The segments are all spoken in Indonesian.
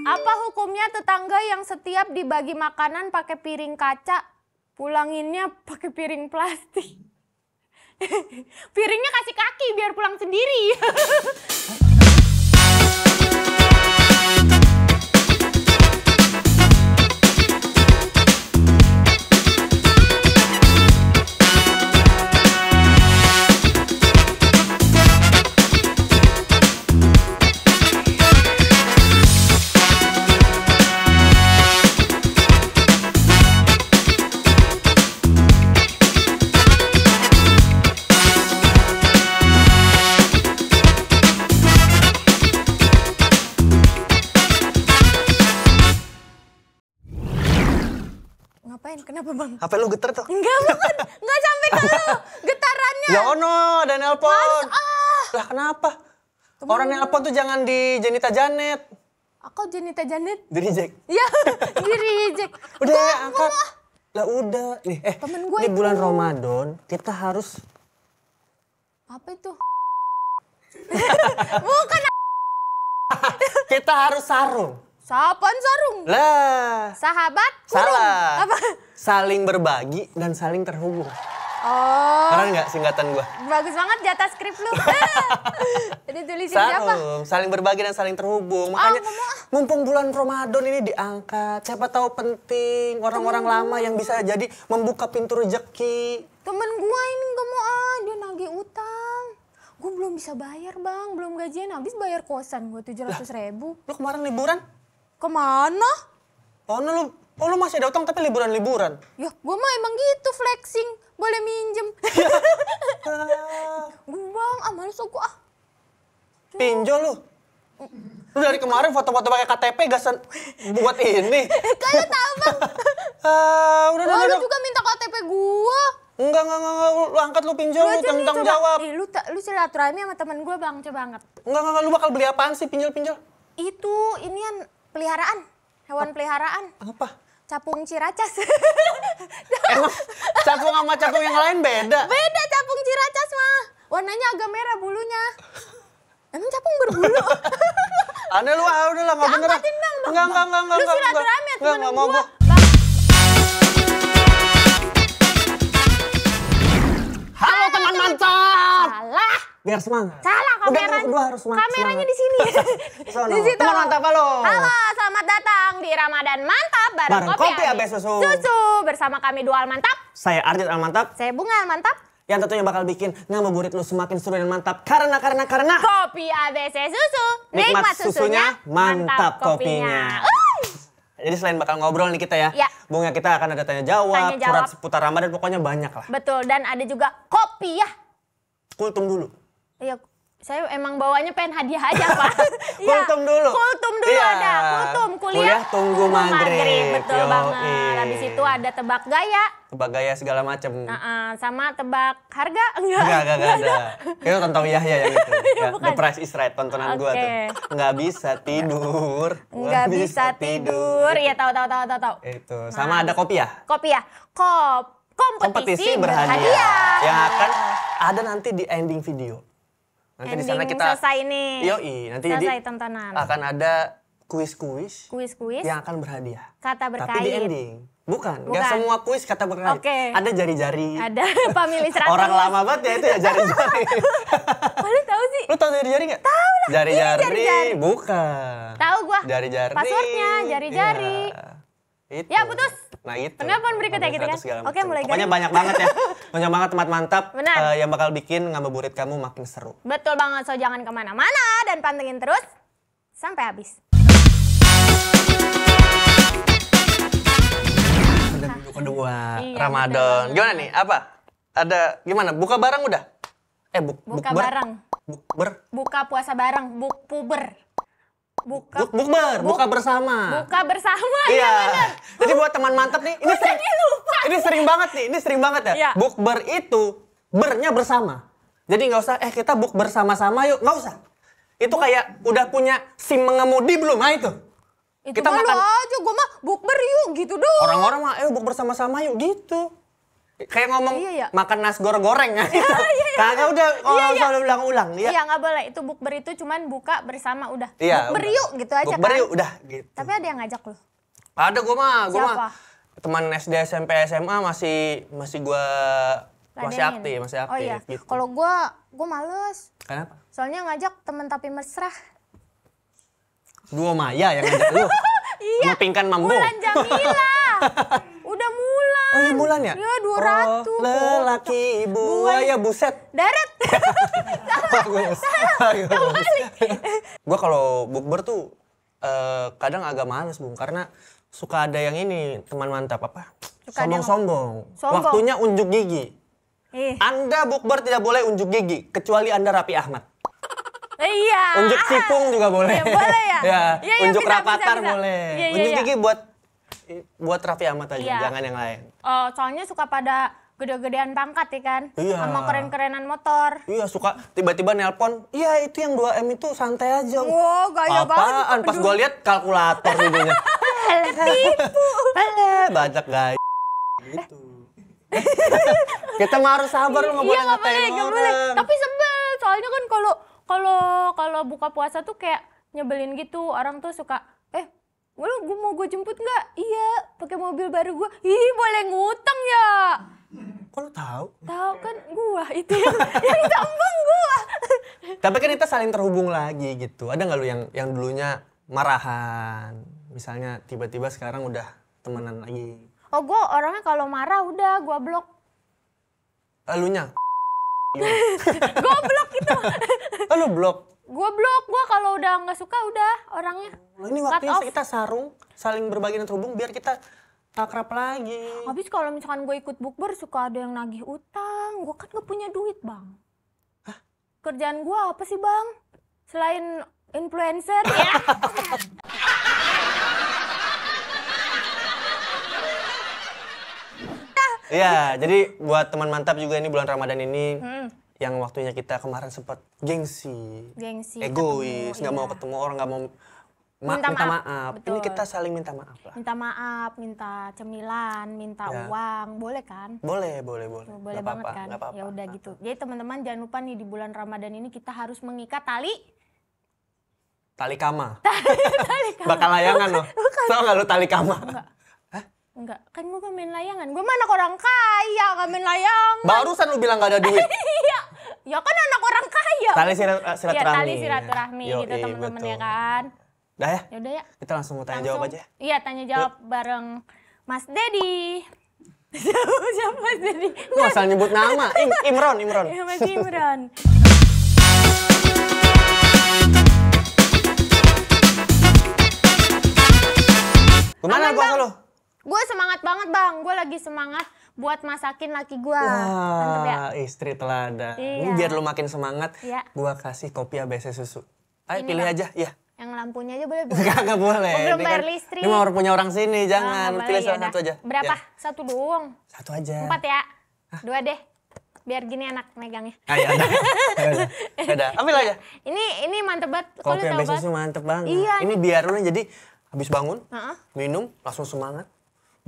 Apa hukumnya tetangga yang setiap dibagi makanan pakai piring kaca, pulanginnya pakai piring plastik? Piringnya kasih kaki biar pulang sendiri. Ngapain? Kenapa bang? HP lu getar tuh? Enggak bukan, enggak sampai ke lu. Getarannya. Ya ono, ada nelpon. Mas, ah. Lah kenapa? Temen Orang nelpon tuh jangan di Janita Janet. Aku Janita Janet? Di reject. Iya, di reject. Udah ya, angkat. Lah udah. Nih, eh, Temen gue di bulan itu. Ramadan kita harus... Apa itu? bukan. kita harus sarung. Sopan sarung? Lah. Sahabat? Kurung. Salah. Apa? Saling berbagi dan saling terhubung. Oh. Keren gak singkatan gua? Bagus banget jatah skrip lu. Jadi tulisin siapa? Saling berbagi dan saling terhubung. Oh, Makanya oh, mumpung bulan Ramadan ini diangkat, siapa tahu penting orang-orang lama yang bisa jadi membuka pintu rejeki. Temen gua ini gak mau ah, dia nagih utang. Gue belum bisa bayar bang, belum gajian, habis bayar kosan gue tujuh ratus ribu. lo kemarin liburan? Kemana? Oh, lu, oh, lu masih ada utang tapi liburan-liburan. Ya, gua mah emang gitu flexing. Boleh minjem. Uang, ah males aku ah. Pinjol lu. Lu dari kemarin foto-foto pakai KTP gasan buat ini. Kayak tabang. Ah, udah, udah, oh, udah. Lu juga minta KTP gua. Enggak, enggak, enggak, Lu angkat, lu pinjol, lu, lu tanggung jawab. lu, lu silaturahmi sama temen gue bang, coba angkat. Enggak, enggak, enggak. Lu bakal beli apaan sih pinjol-pinjol? Itu, ini inian Peliharaan. Hewan peliharaan. Apa? Capung ciracas. Emang capung sama capung yang lain beda? Beda capung ciracas mah. Warnanya agak merah bulunya. Emang capung berbulu? Aneh lu, ah, udah lah nggak Angkatin bang, bang. Enggak, enggak, enggak, enggak. Lu silaturahmi ya, temen biar semangat. Salah kamera. kedua harus semangat. Kameranya di sini. di situ. Teman mantap halo. Halo, selamat datang di Ramadan Mantap bareng, bareng kopi, kopi susu. Susu bersama kami Dual Mantap. Saya Arjit Al Mantap. Saya Bunga Al Mantap. Yang tentunya bakal bikin ngabuburit lu semakin seru dan mantap karena karena karena kopi ABC susu. Nikmat, Nikmat susunya, mantap, mantap kopinya. Uhuh. Jadi selain bakal ngobrol nih kita ya, ya. Bunga kita akan ada tanya jawab, tanya jawab, surat seputar Ramadan pokoknya banyak lah. Betul dan ada juga kopi ya. Kultum dulu. Iya, saya emang bawanya pengen hadiah aja pak ya, kultum dulu kultum dulu ya. ada kultum kuliah, kuliah tunggu maghrib, betul Yo, banget ee. habis itu ada tebak gaya tebak gaya segala macam uh -uh. sama tebak harga enggak enggak enggak, enggak, enggak ada itu tentang Yahya yang itu iya, ya, The Price is Right tontonan okay. gua tuh nggak bisa tidur Enggak bisa tidur Iya tahu tahu tahu tahu itu nah. sama nah. ada Kopi ya. kop kompetisi, kompetisi berhadiah, berhadiah. yang akan ada nanti di ending video Nanti di sana kita selesai nih. Yoi, nanti selesai jadi tontonan. Akan ada kuis-kuis. Kuis-kuis yang akan berhadiah. Kata berkait. Tapi di ending. Bukan, Bukan. semua kuis kata berkait. Okay. Ada jari-jari. Ada Pamili. seratus. Orang lama banget ya itu ya jari-jari. lu tahu sih? Lu tahu jari-jari gak? Tahu lah. Jari-jari, bukan. Tahu gua. Jari-jari. Passwordnya jari-jari. Ya. Itu. Ya putus. Nah itu. Penelpon berikutnya gitu kan. Oke mulai Pokoknya gari. banyak banget ya. banyak banget tempat mantap Benar. Uh, yang bakal bikin ngabuburit kamu makin seru. Betul banget. So jangan kemana-mana dan pantengin terus sampai habis. kedua iya, Ramadan. Betul. Gimana nih? Apa? Ada gimana? Buka barang udah? Eh buk, buka buk barang. Buk ber. Buka puasa bareng. Buk puber buka bukber buka bersama buka bersama iya ya bener. jadi buat teman mantep nih ini sering lupa ini sering banget nih ini sering banget ya, ya. bukber itu bernya bersama jadi nggak usah eh kita buk bersama-sama yuk nggak usah itu buk. kayak udah punya sim mengemudi belum nah itu itu kita makan aja gue mah bukber yuk gitu dong orang-orang mah eh buk bersama-sama yuk gitu kayak ngomong iya, iya. makan nasi goreng-goreng kan. Iya, iya, iya. Kagak udah iya, kalau iya, iya. udah ulang-ulang ya. Iya, nggak boleh. Itu bukber itu cuman buka bersama udah. Iya, bukber yuk gitu aja bukber kan. Bukber udah gitu. Tapi ada yang ngajak lu. Ada gua mah, gua Siapa? mah teman SD, SMP, SMA masih masih gua Ladenin. masih aktif, masih oh, aktif. Oh iya. Gitu. Kalau gua gua males. Kenapa? Soalnya ngajak teman tapi mesra. Duo Maya yang ngajak lu. iya. Mempingkan mambu. Bulan Jamila. Oh iya Mulan ya? Iya, 200. Oh, lelaki buaya buset. Darat. Salah. Gue kalau bukber tuh uh, kadang agak males, Bung. Karena suka ada yang ini, teman mantap apa? Sombong-sombong. Sombong. Waktunya unjuk gigi. Eh. Anda bukber tidak boleh unjuk gigi, kecuali Anda Rapi Ahmad. Eh, iya. Unjuk sipung juga iya, boleh. Ya, boleh ya? ya, ya, ya unjuk bisa, rapatan boleh. Ya, ya, unjuk ya. gigi buat buat Raffi Ahmad aja, iya. jangan yang lain. Oh, soalnya suka pada gede-gedean pangkat ya kan? Iya. Sama keren-kerenan motor. Iya, suka tiba-tiba nelpon, iya itu yang 2M itu santai aja. Wow, gaya Apaan? banget. Apaan? Pas gue lihat kalkulator videonya. Ketipu. Banyak guys. Gitu. Kita mah harus sabar iya, nggak boleh iya, ngatain boleh, orang. Boleh. Tapi sebel, soalnya kan kalau kalau kalau buka puasa tuh kayak nyebelin gitu. Orang tuh suka Lu gue mau gue jemput nggak? Iya, pakai mobil baru gue. Ih, boleh ngutang ya. Kok lu tahu? Tahu kan gue itu yang, yang sambung gua. Tapi kan kita saling terhubung lagi gitu. Ada nggak lu yang yang dulunya marahan, misalnya tiba-tiba sekarang udah temenan lagi? Oh, gue orangnya kalau marah udah gue blok. Elunya? Gue blok itu. Oh, blok? gue blok gue kalau udah nggak suka udah orangnya Loh, ini waktunya off. kita sarung saling berbagi dan terhubung biar kita akrab lagi habis kalau misalkan gue ikut bukber suka ada yang nagih utang gue kan gak punya duit bang Hah? kerjaan gue apa sih bang selain influencer ya Iya, jadi buat teman mantap juga ini bulan Ramadan ini hmm yang waktunya kita kemarin sempat gengsi, gengsi egois, nggak iya. mau ketemu orang, nggak mau ma minta, minta maaf. Ini kita saling minta maaf lah. Minta maaf, minta cemilan, minta ya. uang, boleh kan? Boleh, boleh, boleh. boleh gak banget apa, kan? Apa -apa. Ya udah gitu. Jadi teman-teman jangan lupa nih di bulan Ramadan ini kita harus mengikat tali tali kama. Tali, kama. Bakal layangan loh. Tau nggak lo tali kama? Enggak. Enggak, kan gue main layangan. Gue mana orang kaya, gak main layangan. Barusan lu bilang gak ada duit. ya kan anak orang kaya. Tali sirat, uh, eh, silaturahmi. Ya, tali silaturahmi Yo, gitu iya, teman-teman ya kan. Udah ya? Ya udah ya. Kita langsung mau tanya langsung, jawab aja. Iya, tanya jawab Yuk. bareng Mas Dedi. Siapa Mas Dedi? Gua asal nyebut nama. Im Imron, Imron. Ya, Mas Imron. Gimana gua lo? Gue semangat banget bang, gue lagi semangat buat masakin laki gue. Wah, ya? istri teladan. Iya. Ini biar lu makin semangat, iya. gue kasih kopi ABC susu. Ayo pilih kan? aja, ya. Yang lampunya aja boleh boleh. enggak boleh. Gue belum bayar kan listrik. Ini mau punya orang sini, ah, jangan. Oh, pilih salah satu aja. Berapa? Ya. Satu doang. Satu aja. Empat ya? Dua deh biar gini enak megangnya. Ayo, ah, iya, ada. ada. Ambil iya. aja. Ini ini mantep banget. Kopi abc susu mantep banget. Iya. Ini biar lu jadi habis bangun, uh -uh. minum, langsung semangat.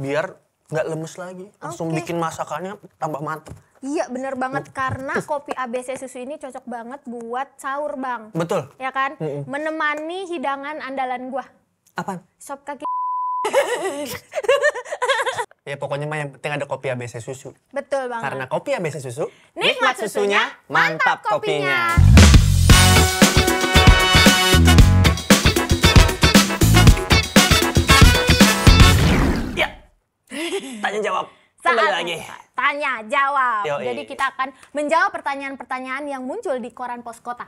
Biar nggak lemes lagi langsung okay. bikin masakannya tambah mantep Iya bener banget uh. karena kopi ABC susu ini cocok banget buat sahur bang. Betul. Ya kan? Mm -mm. Menemani hidangan andalan gua. apa Sop kaki. ya pokoknya mah yang penting ada kopi ABC susu. Betul banget. Karena kopi ABC susu, nikmat, nikmat susunya, mantap kopinya. kopinya. tanya jawab saat lagi. tanya jawab. Yoi. Jadi kita akan menjawab pertanyaan-pertanyaan yang muncul di koran pos kota.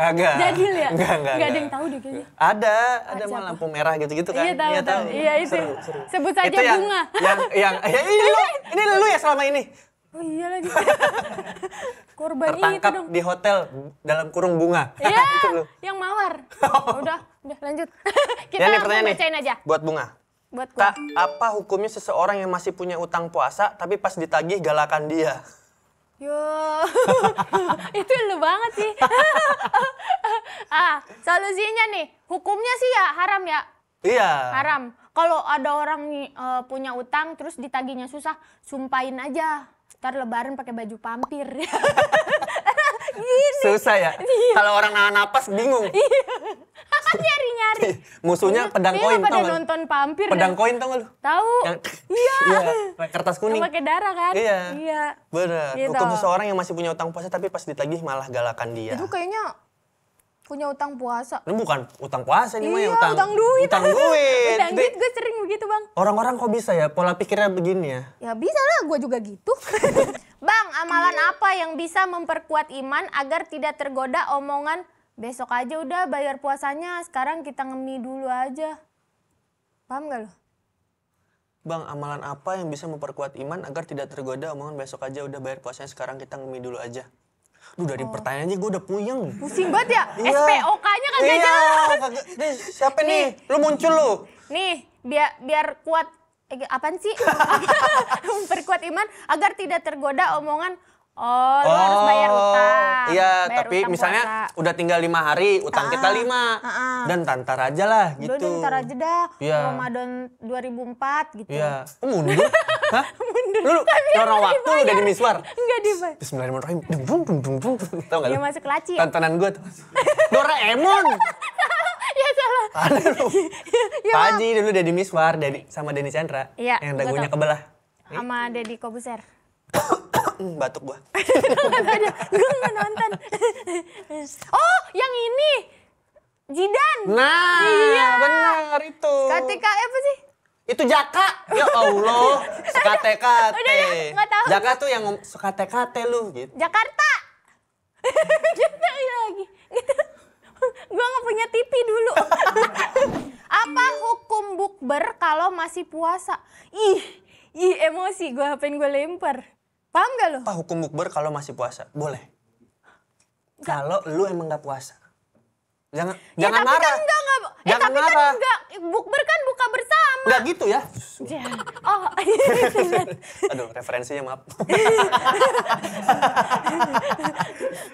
Enggak. Jadi lihat. Enggak, ada yang tahu deh kayaknya. Ada, ada mah lampu merah gitu-gitu kan. Iya, tahu. Iya, tahu. iya itu. Seru, ya. seru. Sebut saja itu yang, bunga. Yang yang ya, ini lu, ini lu ya selama ini. Oh iya lagi. Korban Tertangkap itu dong. di hotel dalam kurung bunga. Iya, yang mawar. Oh. Udah, udah lanjut. Ya, kita ya, nih, pertanyaan aja. Buat bunga Buat gua. apa hukumnya seseorang yang masih punya utang puasa tapi pas ditagih galakan dia? Yo, itu lu banget sih. ah, solusinya nih, hukumnya sih ya haram ya. Iya. Haram. Kalau ada orang uh, punya utang terus ditagihnya susah, sumpahin aja. Ntar lebaran pakai baju pampir. Gini. Susah ya? Iya. Kalau orang nahan napas bingung. Iya. iya. musuhnya iya, pedang iya, koin tau gak? nonton pampir pedang ya? koin tau gak lu? tahu iya. iya kertas kuning yang pake darah kan iya iya benar gitu. hukum seseorang yang masih punya utang puasa tapi pas ditagih malah galakan dia itu kayaknya punya utang puasa. Ini bukan utang puasa ini ya, iya, mah utang, utang duit. Utang duit. utang duit gue sering begitu bang. Orang-orang kok bisa ya pola pikirnya begini ya? Ya bisa lah gue juga gitu. bang amalan apa yang bisa memperkuat iman agar tidak tergoda omongan Besok aja udah bayar puasanya, sekarang kita ngemi dulu aja. Paham gak lo? Bang, amalan apa yang bisa memperkuat iman agar tidak tergoda omongan besok aja udah bayar puasanya sekarang kita ngemi dulu aja? Duh dari oh. pertanyaannya gue udah puyeng. Pusing banget ya? Iya. SPOK-nya kan iya, jelas. siapa nih? nih? Lu muncul lu. Nih, biar biar kuat eh, apaan sih? Memperkuat iman agar tidak tergoda omongan Oh, lu oh, harus bayar utang. Iya, bayar tapi utang misalnya puasa. udah tinggal lima hari, utang ah, kita lima. Ah, ah. Dan tantar aja lah gitu. Udah tantar aja dah. Yeah. Ramadan 2004 gitu. Iya. oh, Mundur. Hah? Mundur. Lu lorong waktu lu udah di miswar. Enggak di. dibayar. Bismillahirrahmanirrahim. Dung dung dung dung dung. Tahu enggak? Dia masuk laci. Ya? Tantanan gue tuh. Doraemon. ya salah. Ada lu. ya, ya Paji dulu di Miswar, dari sama Denny Chandra. Iya. Yang dagunya kebelah. Sama Deddy Kobuser. Hmm, batuk gua. gue nggak nonton. oh, yang ini. Jidan. Nah, iya. iya. benar itu. Ketika eh, apa sih? Itu Jaka. Ya Allah, suka kate Udah, udah, gak tahu. Jaka tuh yang suka TKT lu gitu. Jakarta. lagi. Gue gak punya TV dulu. apa hukum bukber kalau masih puasa? Ih, ih emosi gue apain gue lempar. Paham gak lo? Pak hukum bukber kalau masih puasa, boleh. Kalau lu emang gak puasa. Jangan ya, jangan tapi kan marah. Kan enggak, enggak. Eh, jangan tapi kan marah. kan enggak bukber kan buka bersama. Enggak gitu ya. ya. oh. Aduh, referensinya maaf.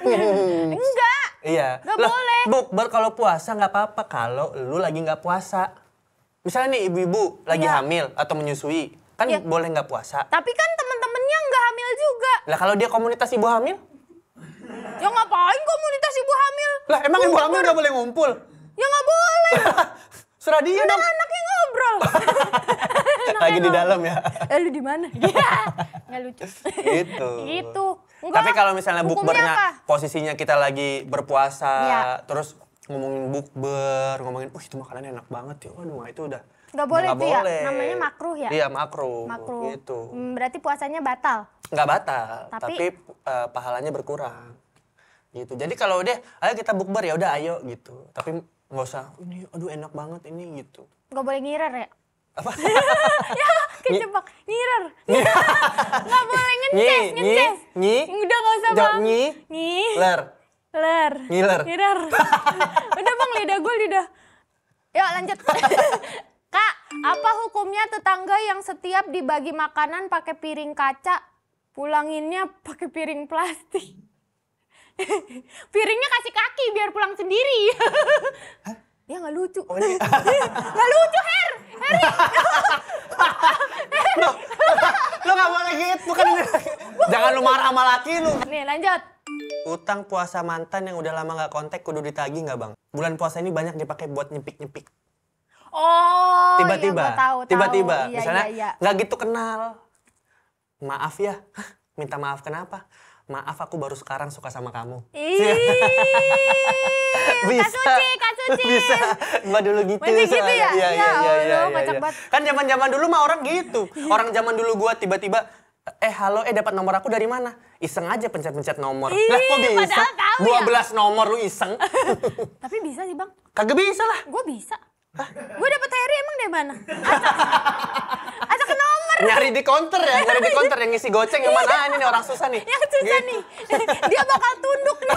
enggak. Iya. Enggak Loh, boleh. Bukber kalau puasa enggak apa-apa kalau lu lagi enggak puasa. Misalnya nih ibu-ibu lagi ya. hamil atau menyusui, kan ya. boleh nggak puasa. Tapi kan juga. Lah kalau dia komunitas ibu hamil? Ya ngapain komunitas ibu hamil? Lah emang ibu hamil udah boleh ngumpul? Ya nggak boleh. Surah dia Udah dong. anaknya ngobrol. Lagi di dalam ya. Eh lu di mana? Ya, nggak lucu. Gitu. gitu. Enggak. Tapi kalau misalnya bukbernya posisinya kita lagi berpuasa, ya. terus ngomongin bukber, ngomongin, "Uh, itu makanan enak banget ya." Waduh, itu udah Gak boleh gak ya? boleh. ya? Namanya makruh ya? Iya makruh. Makruh. Gitu. Hmm, berarti puasanya batal? Gak batal, tapi, tapi uh, pahalanya berkurang. Gitu. Jadi kalau udah, ayo kita bukber ya udah ayo gitu. Tapi nggak usah, ini aduh enak banget ini gitu. Gak boleh ngirer ya? Apa? ya kejebak, ngirer. gak boleh ngeces, ngeces. Nyi, Udah nggak usah bang. Nyi, nyi. Ler. Ler. Ngiler. Ngiler. udah bang, lidah gue lidah. Yuk lanjut. Kak, apa hukumnya tetangga yang setiap dibagi makanan pakai piring kaca, pulanginnya pakai piring plastik? Piringnya kasih kaki biar pulang sendiri. Hah? Ya nggak lucu. Oh, iya. nggak lucu, Her. Heri. lo, lo gak boleh gitu kan. Jangan lu marah sama laki lu. Nih lanjut. Utang puasa mantan yang udah lama gak kontak kudu ditagi nggak bang? Bulan puasa ini banyak dipakai buat nyepik-nyepik. Oh, iya, tiba-tiba, iya, tiba-tiba, iya, misalnya iya. nggak iya, iya. Gak gitu kenal. Maaf ya, minta maaf kenapa? Maaf aku baru sekarang suka sama kamu. Ih, bisa, Kasuci, Kasuci. bisa. Mbak dulu gitu. Masih gitu ya? Iya, iya, ya iya. Ya, ya, ya, ya. Kan zaman-zaman dulu mah orang gitu. Orang zaman dulu gua tiba-tiba eh halo eh dapat nomor aku dari mana? Iseng aja pencet-pencet nomor. Ih, lah kok bisa? 12 ya? nomor lu iseng. Tapi bisa sih, Bang. Kagak bisa lah. Gua bisa ah, Gue dapet Harry emang dari mana? Ada ke nomor. Nyari di counter ya, nyari di counter yang ngisi goceng yang mana ini orang susah nih. Yang susah gitu. nih. Dia bakal tunduk nih.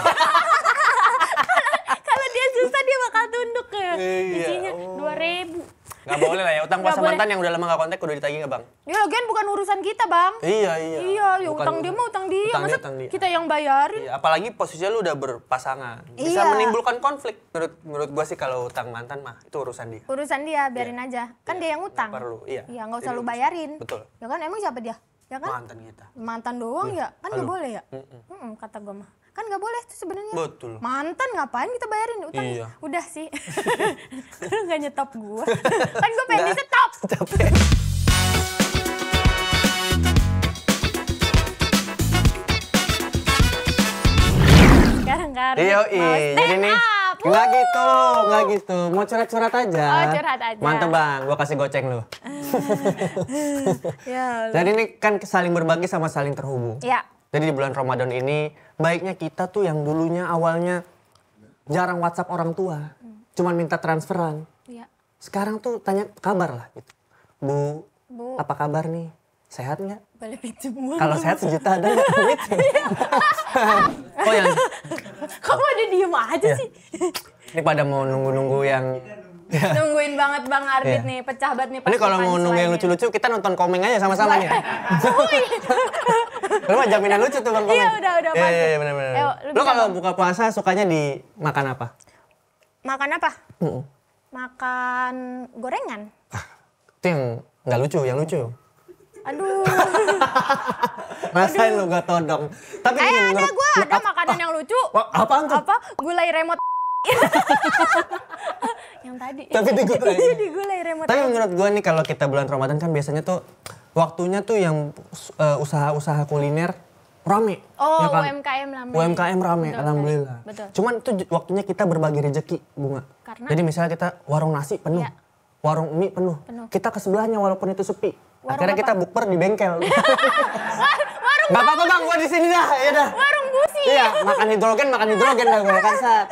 Kalau dia susah dia bakal tunduk ke ya. iya, isinya oh. dua ribu Gak boleh lah ya, utang puasa mantan yang udah lama gak kontak udah ditagih gak bang? Ya lagian bukan urusan kita bang. Iya, iya. Iya, ya utang dia mah utang dia. Utang Masa dia, utang dia. kita yang bayarin? Iya, apalagi posisinya lu udah berpasangan. Bisa iya. menimbulkan konflik. Menurut, menurut gua sih kalau utang mantan mah itu urusan dia. Urusan dia, biarin iya. aja. Kan iya. dia yang utang. Gak perlu, iya. Iya, gak usah lu bayarin. Betul. Ya kan, emang siapa dia? Ya kan? Mantan kita. Mantan doang iya. ya? Kan Halo. gak boleh ya? Hmm kata gua mah kan nggak boleh tuh sebenarnya betul mantan ngapain kita bayarin utang iya. udah sih lu nggak nyetop gue kan gue pengen nah, sekarang kan iya jadi nih Nggak gitu, nggak gitu. Mau curhat-curhat aja. Oh, curhat aja. Mantep bang, gua kasih goceng lu. ya, Jadi ini kan saling berbagi sama saling terhubung. Iya. Jadi di bulan Ramadan ini baiknya kita tuh yang dulunya awalnya jarang WhatsApp orang tua, hmm. cuman minta transferan. Ya. Sekarang tuh tanya kabar lah gitu. Bu, Bu. apa kabar nih? Sehat nggak? Kalau sehat sejuta ada nggak? Duit. Iya. oh yang... Kok ada diem aja ya. sih? Ini pada mau nunggu-nunggu yang... Ya. Nungguin banget Bang Ardit ya. nih, pecah banget nih. Ini kalau mau nunggu yang lucu-lucu, kita nonton komeng aja sama-sama nih. Lu mah jaminan lucu tuh Bang iya, Komen. Iya, udah, udah pasti. Iya, iya, benar benar. Eh, lu kalau buka puasa sukanya di makan apa? Makan apa? Mm -mm. Makan gorengan. Ah, itu yang nggak lucu, yang lucu. Aduh. Rasain lu gak todong. Tapi eh, ada gue, ada makanan yang lucu. Oh, oh, apa tuh? Apa? Gulai remote yang tadi. Tapi digulai. gulai remote. Tapi menurut gue nih kalau kita bulan Ramadan kan biasanya tuh waktunya tuh yang eh, usaha-usaha kuliner rame. Oh, ya kan? UMKM rame. UMKM rame, betul, alhamdulillah. Betul. Cuman itu waktunya kita berbagi rejeki, Bunga. Karena? Jadi misalnya kita warung nasi penuh. Ya. Warung mie penuh. penuh. Kita ke sebelahnya walaupun itu sepi. Warung Akhirnya kita buper di bengkel. warung Gak apa-apa bang, gua di sini dah, ya dah. Warung busi. Iya, makan hidrogen, makan hidrogen dah gue kasar.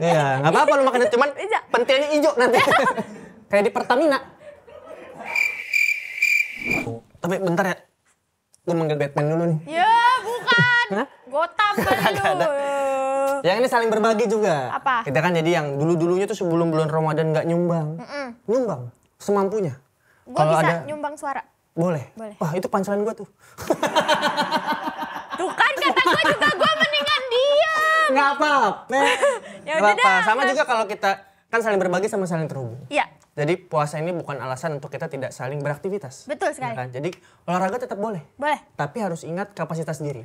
Iya, gak apa-apa lu makan itu, cuman iya. pentilnya hijau nanti. Kayak di Pertamina. Tapi bentar ya, gue manggil Batman dulu nih. Ya bukan, Gotam Gotham kali Yang ini saling berbagi juga. Apa? Kita kan jadi yang dulu-dulunya tuh sebelum bulan Ramadan gak nyumbang. Mm -mm. Nyumbang, semampunya. Gue bisa ada... nyumbang suara? Boleh. Boleh. Wah itu pancelan gue tuh. tuh kan kata gue juga gue mendingan diam. Gak apa-apa. ya udah Sama juga kalau kita kan saling berbagi sama saling terhubung. Iya. Jadi puasa ini bukan alasan untuk kita tidak saling beraktivitas. Betul ya sekali. Ya kan? Jadi olahraga tetap boleh. Boleh. Tapi harus ingat kapasitas diri.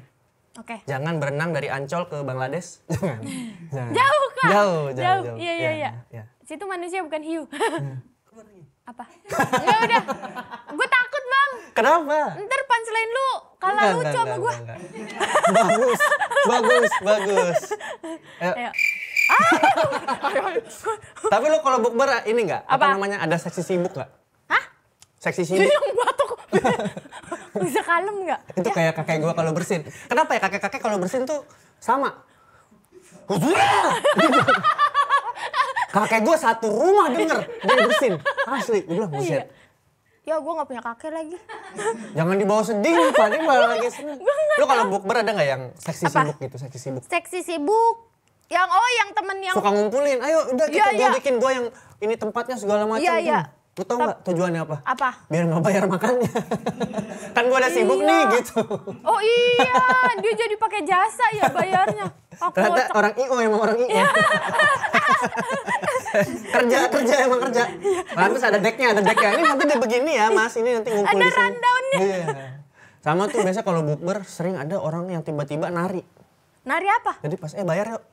Oke. Okay. Jangan berenang dari Ancol ke Bangladesh. Jangan. jangan. Jauh kan? Jauh, jauh, jauh. Iya, iya, ya, iya. Ya. Situ manusia bukan hiu. Hmm. Apa? ya udah. Gue takut, Bang. Kenapa? Ntar punchline lu Kalau lucu sama gue. bagus. Bagus, bagus. Ayo. Ayo. Tapi lo kalau bukber ini nggak? Apa? namanya ada seksi sibuk nggak? Hah? Seksi sibuk. Dia yang batuk. Bisa kalem nggak? Itu ya. kayak kakek gue kalau bersin. Kenapa ya kakek-kakek kalau bersin tuh sama? kakek gue satu rumah denger dia bersin. Asli, gue bilang buset. Iya. Ya gue gak punya kakek lagi. Jangan dibawa sedih, paling malah lagi seneng. Lo kalau bukber ada gak yang seksi sibuk gitu, seksi sibuk? Seksi sibuk yang oh yang temen yang suka ngumpulin. Ayo udah kita ya, gua ya. bikin gua yang ini tempatnya segala macam. Iya, iya. Lu tau nggak tujuannya apa? Apa? Biar nggak bayar makannya. kan gue udah iya. sibuk nih iya. gitu. Oh iya, dia jadi pakai jasa ya bayarnya. Aku Ternyata cek. orang IO emang orang IO. Iya. kerja kerja emang kerja. lantas ada decknya, ada decknya. Ini nanti dia begini ya mas, ini nanti ngumpulin ada rundownnya. Iya. Sama tuh biasa kalau bukber sering ada orang yang tiba-tiba nari. Nari apa? Jadi pas eh bayar yuk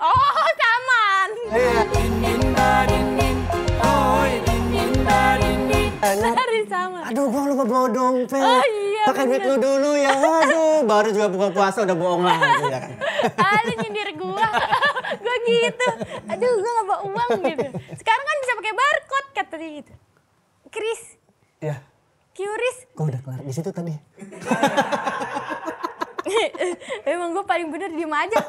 Oh, taman. Dari Aduh, gue lupa bawa dompet. Oh, iya, Pakai duit lu dulu ya. Aduh, baru juga buka puasa udah bohong lagi ya kan. Aduh, nyindir gue. gue gitu. Aduh, gue gak bawa uang gitu. Sekarang kan bisa pakai barcode tadi gitu. Chris. Iya. Curious. Gue udah kelar di situ tadi. Emang gue paling bener diem aja.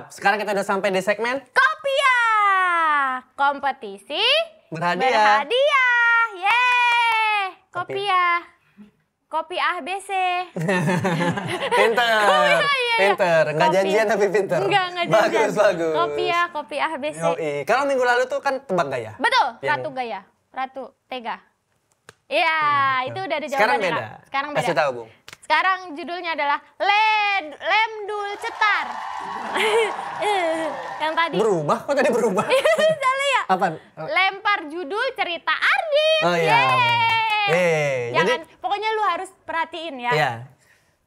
Mantap. Sekarang kita udah sampai di segmen Kopia. Kompetisi berhadiah. Berhadiah. Ye! Kopia. Kopi ABC. pinter. Kopi, ya, ya. Pinter. Nggak janjian tapi pinter. Enggak, enggak janjian. Bagus, bagus. Kopi ya, kopi ABC. Yoi. Kalau minggu lalu tuh kan tebak gaya. Betul, Piano. Ratu iya. Gaya. Ratu Tega. Iya, hmm, itu udah ada jawabannya. Sekarang beda. Sekarang beda. Kasih tahu, Bung. Sekarang judulnya adalah Led Lemdul Cetar. yang tadi berubah kok tadi berubah. Iya, salah ya. Apa? Oh. Lempar judul cerita Ardi Oh iya. iya, Yeay. Jadi, pokoknya lu harus perhatiin ya. Iya.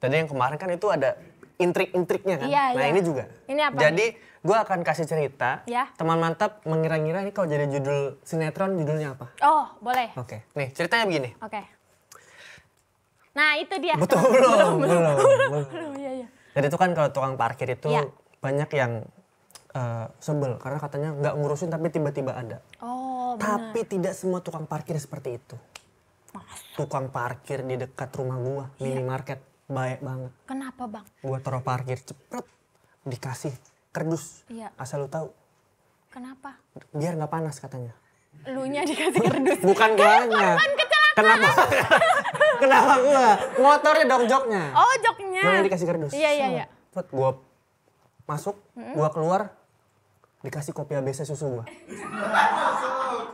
Tadi yang kemarin kan itu ada intrik-intriknya kan. Iya, nah, iya. ini juga. Ini apa? Jadi gue akan kasih cerita. Ya. Teman mantap mengira-ngira ini kalau jadi judul sinetron judulnya apa? Oh, boleh. Oke. Nih, ceritanya begini. Oke. Nah itu dia. Betul belum, belum, belum, belum. belum iya, iya. Jadi itu kan kalau tukang parkir itu ya. banyak yang uh, sebel karena katanya nggak ngurusin tapi tiba-tiba ada. Oh, benar. Tapi tidak semua tukang parkir seperti itu. Masa? Tukang parkir di dekat rumah gua, ya. minimarket, baik banget. Kenapa, Bang? Gua taruh parkir cepet dikasih kerdus. Iya. Asal lu tahu. Kenapa? Biar nggak panas katanya. Lunya dikasih kerdus. Bukan guanya. Kan Kenapa? kenapa gua? Motornya dong joknya. Oh, joknya. Yang dikasih kardus. Iya, iya, iya. Put, gua masuk, gue gua keluar, dikasih kopi ABC susu gua.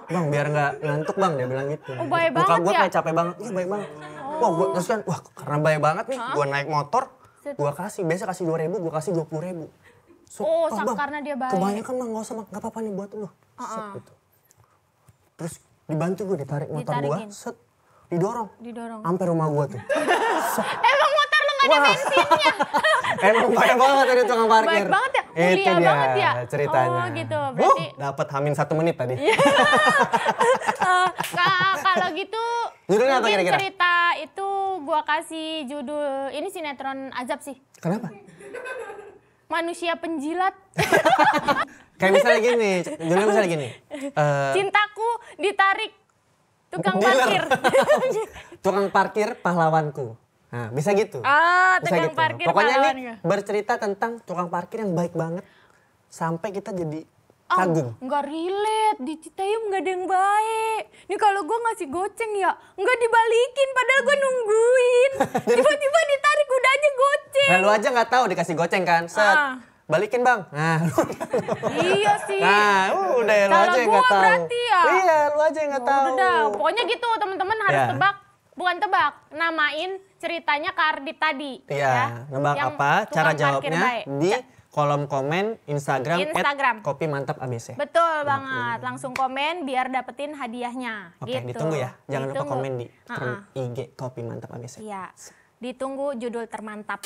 bang, biar nggak ngantuk bang, dia bilang gitu. Oh, baik Muka banget gua ya? kayak capek banget, iya baik banget. Oh. Wah, gua, terus oh. kan, wah karena baik banget nih, gue gua naik motor, gua kasih, biasa kasih dua ribu, gua kasih dua puluh ribu. oh, bang, karena dia baik. Kebanyakan bang, nggak usah, nggak apa-apa nih buat lu. Uh Set, uh-uh. gitu. Terus dibantu gue ditarik motor gue, set Didorong. Didorong. Sampai rumah gua tuh. Emang motor lu gak ada bensinnya. Emang banyak banget tadi tukang parkir. Baik banget ya. Mulia Itu dia banget ya. ceritanya. Oh gitu. Berarti uh, dapat hamin satu menit tadi. Iya. uh, kalau gitu Judulnya apa kira-kira? cerita itu gua kasih judul ini sinetron azab sih. Kenapa? Manusia penjilat. Kayak misalnya gini, judulnya misalnya gini. Uh, Cintaku ditarik Tukang parkir. tukang parkir pahlawanku. Nah, bisa gitu. Ah, bisa tukang gitu. parkir Pokoknya ini bercerita tentang tukang parkir yang baik banget. Sampai kita jadi Oh, kagum. Enggak relate, di enggak ada yang baik. Ini kalau gue ngasih goceng ya, enggak dibalikin padahal gue nungguin. Tiba-tiba ditarik udah aja goceng. Lalu nah, aja nggak tahu dikasih goceng kan. Set. Ah balikin bang. Nah, iya sih. Nah, uh, udah ya, lu aja yang nggak tahu. ya. Iya, lu aja yang nggak tahu. Udah, pokoknya gitu teman-teman harus ya. tebak, bukan tebak, namain ceritanya Kardit tadi. Iya, ya. nebak apa? Cara jawabnya di kolom komen Instagram, Instagram. kopi mantap ABC. Betul iya. banget. Langsung komen biar dapetin hadiahnya. Oke, gitu. ditunggu ya. Jangan ditunggu. lupa komen di uh -uh. IG kopi mantap ABC. Iya. Ditunggu judul termantap.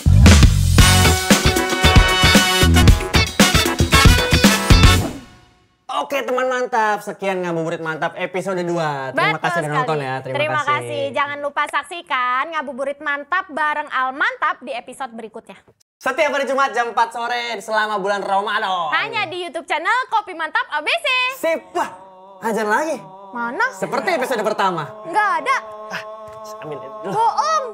Oke teman mantap, sekian ngabuburit mantap episode 2. Terima Betul kasih sudah nonton ya. Terima, Terima kasih. kasih. Jangan lupa saksikan ngabuburit mantap bareng Al Mantap di episode berikutnya. Setiap hari Jumat jam 4 sore selama bulan Ramadan. Hanya di YouTube channel Kopi Mantap ABC. Sip, wah, ajar lagi. Mana? Seperti episode pertama. Enggak ada. Ah, amin. Boong.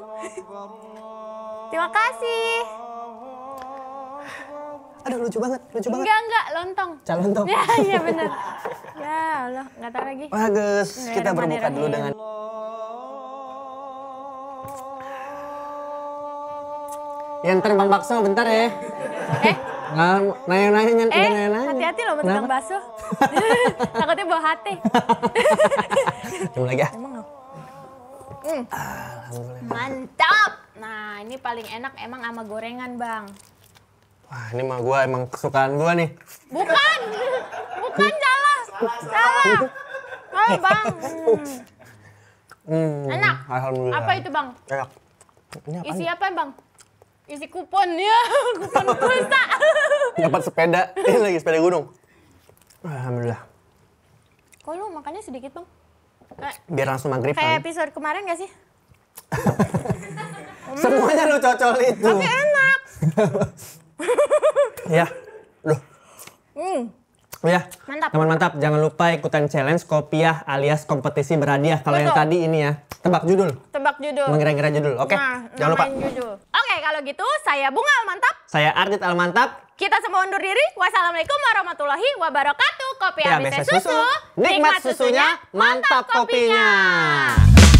Terima kasih. Aduh lucu banget, lucu banget. Enggak, enggak, lontong. Cal lontong. Ya, iya benar. ya Allah, enggak tahu lagi. Bagus, enggak kita berbuka dulu dengan Yang terbang bakso bentar ya. Eh, nanya-nanya nanya, eh, nanya, nanya. hati-hati loh bertukang bakso. Takutnya bawa hati. Coba lagi ah. Emang Mm. Mantap. Nah, ini paling enak emang sama gorengan, Bang. Wah, ini mah gua emang kesukaan gua nih. Bukan, bukan salah, salah. Salah, bang. Hmm. hmm. Enak. Alhamdulillah. Apa itu bang? Enak. Ini apa Isi apa bang? Isi kupon ya, kupon pulsa. Dapat sepeda, ini lagi sepeda gunung. Alhamdulillah. Kok lu makannya sedikit bang? Eh. Biar langsung maghrib Kayak kan? episode kemarin gak sih? Semuanya lu cocol itu. Tapi enak ya. Loh. Hmm. Ya, mantap. teman mantap. Jangan lupa ikutan challenge kopiah alias kompetisi berhadiah. Kalau yang tadi ini ya, tebak judul. Tebak judul. Mengira-ngira judul. Oke, okay. nah, jangan lupa. Oke, okay, kalau gitu saya Bunga Almantap. Saya Ardit Almantap. Kita semua undur diri. Wassalamualaikum warahmatullahi wabarakatuh. Kopi ya, habisnya susu. Nikmat susunya, mantap kopinya. kopinya.